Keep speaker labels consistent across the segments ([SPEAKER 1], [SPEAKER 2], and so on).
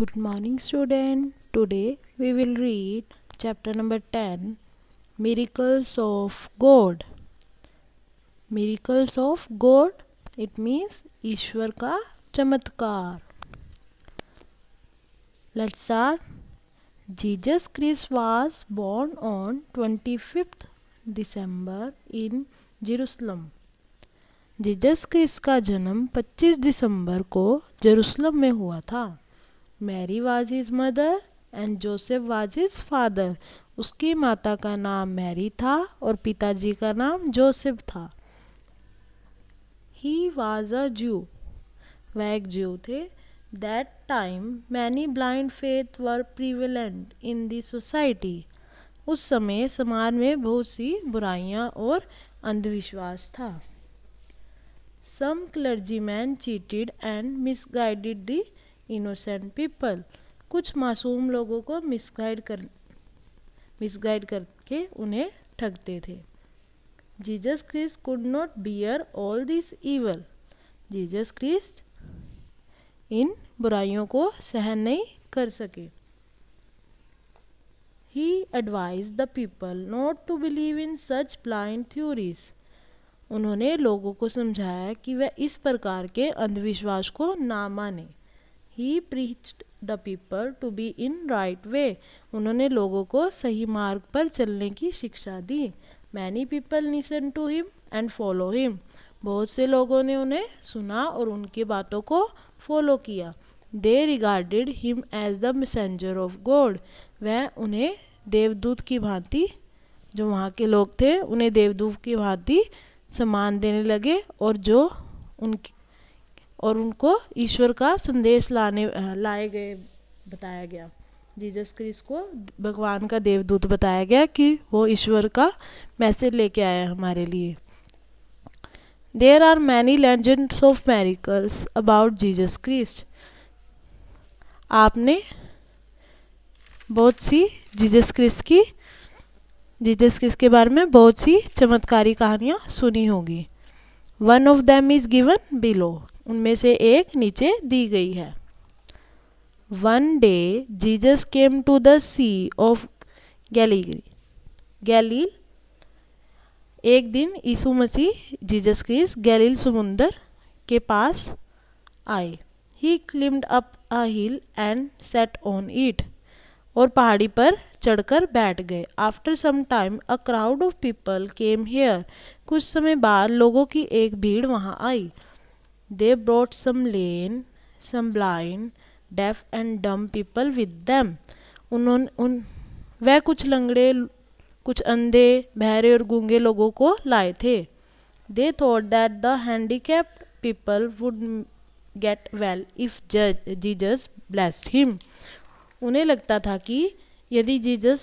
[SPEAKER 1] Good morning student. Today we will read chapter number 10 Miracles of God. Miracles of God it means ईश्वर का चमत्कार Let's start. Jesus Christ was born on 25th December in Jerusalem. Jesus Christ का जन्म 25 दिसंबर को Jerusalem में हुआ था Mary was his mother and Joseph was his father उसकी माता का नाम मैरी था और पिताजी का नाम जोसेफ था ही वाज अ जू वह एक जू थे that time many blind faith were prevalent in the society उस समय समाज में बहुत सी बुराइयां और अंधविश्वास था some man cheated and misguided the innocent people कुछ मासूम लोगों को मिसगाइड कर मिसगाइड करके उन्हें ठगते थे Jesus Christ could not bear all this evil Jesus Christ इन बुराइयों को सहन नहीं कर सके he advise the people not to believe in such blind theories उन्होंने लोगों को समझाया कि वह इस प्रकार के अंधविश्वास को ना माने he preached the people to be in right way उन्होंने लोगों को सही मार्ग पर चलने की शिक्षा दी many people listen to him and follow him बहुत से लोगों ने उन्हें सुना और उनकी बातों को फॉलो किया they regarded him as the messenger of God वह उन्हें देवदूत की भांति जो वहाँ के लोग थे उन्हें देवदूत की भांति सम्मान देने लगे और जो उनकी और उनको ईश्वर का संदेश लाने लाए गए बताया गया जीजस क्रिस्ट को भगवान का देवदूत बताया गया कि वो ईश्वर का मैसेज लेके आया हमारे लिए there are many legends of miracles about Jesus Christ आपने बहुत सी जीजस क्रिस्ट की जीजस क्रिस्ट के बारे में बहुत सी चमत्कारी कहानियाँ सुनी होगी one of them is given below उनमें से एक नीचे दी गई है one day Jesus came to the sea of Gali Galilee एक दिन यीशु मसीह जीजस क्रिस गैलील समुंदर के पास आए he climbed up a hill and set on it और पहाड़ी पर चढ़कर बैठ गए after some time a crowd of people came here कुछ समय बाद लोगों की एक भीड़ वहाँ आई they brought some lame some blind deaf and dumb people with them उन्होंने उन वह कुछ लंगड़े कुछ अंधे बहरे और गूंगे लोगों को लाए थे they thought that the handicapped people would get well if जज जीजस ब्लेस्ड हिम उन्हें लगता था कि यदि जीजस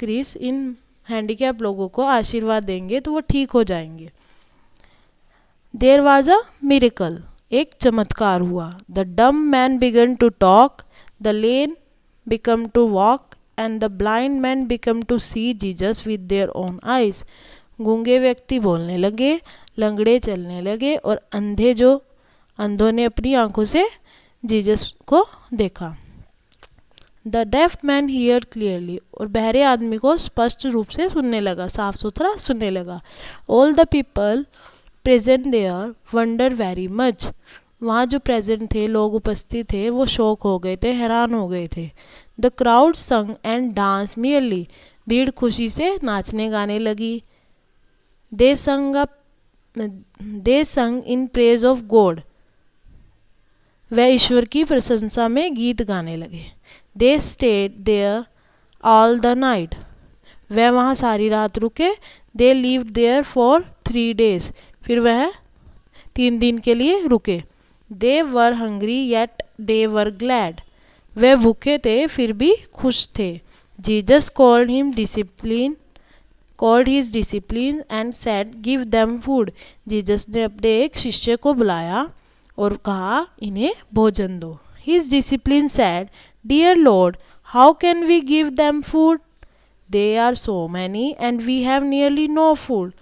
[SPEAKER 1] क्रिस इन हैंडीकैप लोगों को आशीर्वाद देंगे तो वो ठीक हो जाएंगे देर वॉज अ मिरेकल एक चमत्कार हुआ the dumb man began to talk the lame become to walk and the blind man become to see Jesus with their own eyes गूंगे व्यक्ति बोलने लगे लंगड़े चलने लगे और अंधे जो अंधों ने अपनी आंखों से जीजस को देखा the deaf man hear clearly और बहरे आदमी को स्पष्ट रूप से सुनने लगा साफ सुथरा सुनने लगा all the people present there wonder very much वहाँ जो प्रेजेंट थे लोग उपस्थित थे वो शौक हो गए थे हैरान हो गए थे the crowd sang and dance merrily भीड़ खुशी से नाचने गाने लगी दे संग दे संग इन प्रेज ऑफ गॉड वह ईश्वर की प्रशंसा में गीत गाने लगे they stayed there all the night वह वहाँ सारी रात रुके they live there for three days फिर वह तीन दिन के लिए रुके they were hungry yet they were glad वे भूखे थे फिर भी खुश थे Jesus called him discipline called his discipline and said give them food Jesus ने अपने एक शिष्य को बुलाया और कहा इन्हें भोजन दो his discipline said Dear Lord, how can we give them food? They are so many and we have nearly no food.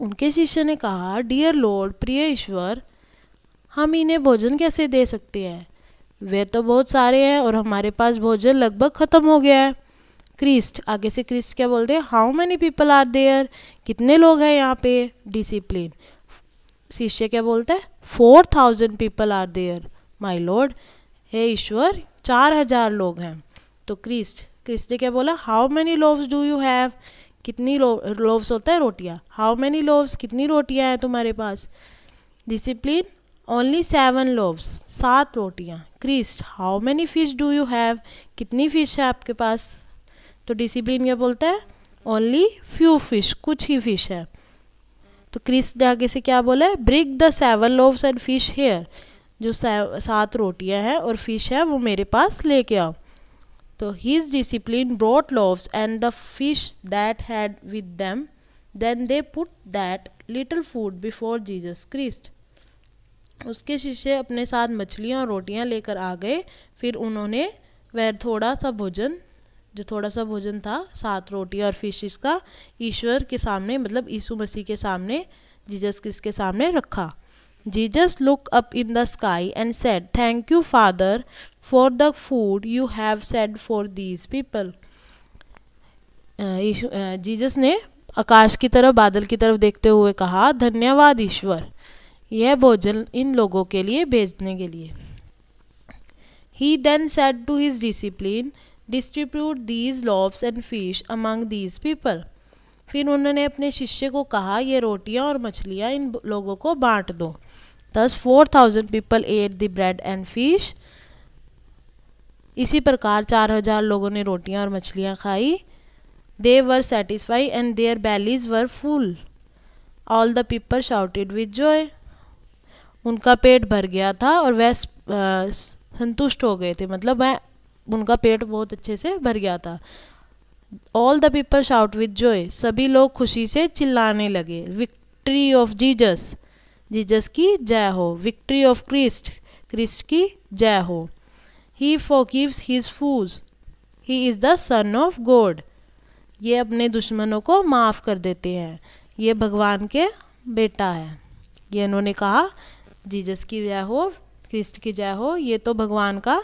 [SPEAKER 1] उनके शिष्य ने कहा डियर लॉर्ड प्रिय ईश्वर हम इन्हें भोजन कैसे दे सकते हैं वे तो बहुत सारे हैं और हमारे पास भोजन लगभग ख़त्म हो गया है क्रिस्ट आगे से क्रिस्ट क्या बोलते हैं how many people are there कितने लोग हैं यहाँ पे डिसिप्लिन शिष्य क्या बोलता है four thousand people are there my lord हे ईश्वर चार हजार लोग हैं तो क्रिस्ट क्रिस्ट ने क्या बोला how many loaves do you have कितनी लोव्स होता है रोटियाँ हाउ मैनी लोव्स कितनी रोटियाँ हैं तुम्हारे पास डिसिप्लिन ओनली सेवन लोव्स सात रोटियाँ Christ how many fish do you have कितनी फिश है आपके पास तो डिसिप्लिन क्या बोलता है ओनली फ्यू फिश कुछ ही फिश है तो क्रिस्ट ने आगे से क्या बोला है bring the seven loaves and fish here जो सात रोटियां हैं और फिश है वो मेरे पास लेके आओ तो his discipline brought loaves and the fish that had with them then they put that little food before Jesus Christ उसके शीशे अपने साथ मछलियाँ और रोटियाँ लेकर आ गए फिर उन्होंने वह थोड़ा सा भोजन जो थोड़ा सा भोजन था सात रोटियाँ और फिश का ईश्वर के सामने मतलब यीशु मसीह के सामने जीजस क्रिस्ट के सामने रखा Jesus looked up in the sky and said, Thank you, Father, for the food you have said for these people. Uh, uh, Jesus ने आकाश की तरफ बादल की तरफ देखते हुए कहा धन्यवाद ईश्वर यह भोजन इन लोगों के लिए भेजने के लिए he then said to his discipline distribute these loaves and fish among these people फिर उन्होंने अपने शिष्य को कहा ये रोटियां और मछलियां इन लोगों को बांट दो दस four thousand people ate the bread and fish इसी प्रकार चार हजार लोगों ने रोटियां और मछलियां खाई they were satisfy and their bellies were full all the people shouted with joy उनका पेट भर गया था और वह संतुष्ट हो गए थे मतलब वह उनका पेट बहुत अच्छे से भर गया था all the people shout with joy सभी लोग खुशी से चिल्लाने लगे विक्ट्री ऑफ जीजस जीजस की जय हो विक्ट्री ऑफ क्रिस्ट क्रिस्ट की जय हो he forgives his foes he is the son of God ये अपने दुश्मनों को माफ़ कर देते हैं ये भगवान के बेटा है ये इन्होंने कहा जीजस की जय हो क्रिस्ट की जय हो ये तो भगवान का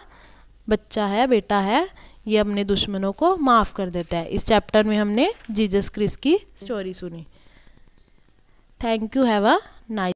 [SPEAKER 1] बच्चा है बेटा है ये अपने दुश्मनों को माफ़ कर देता है इस चैप्टर में हमने जीजस क्रिस्ट की स्टोरी सुनी thank you have a nice